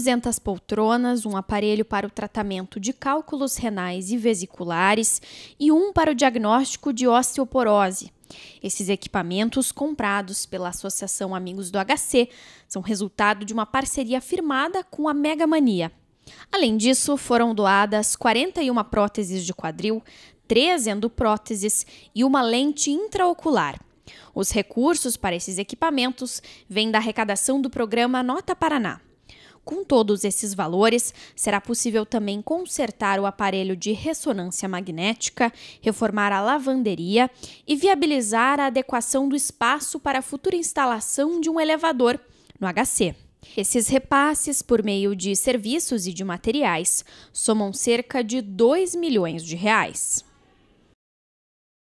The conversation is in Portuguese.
200 poltronas, um aparelho para o tratamento de cálculos renais e vesiculares e um para o diagnóstico de osteoporose. Esses equipamentos, comprados pela Associação Amigos do HC, são resultado de uma parceria firmada com a Megamania. Além disso, foram doadas 41 próteses de quadril, 3 endopróteses e uma lente intraocular. Os recursos para esses equipamentos vêm da arrecadação do programa Nota Paraná. Com todos esses valores, será possível também consertar o aparelho de ressonância magnética, reformar a lavanderia e viabilizar a adequação do espaço para a futura instalação de um elevador no HC. Esses repasses por meio de serviços e de materiais somam cerca de 2 milhões de reais.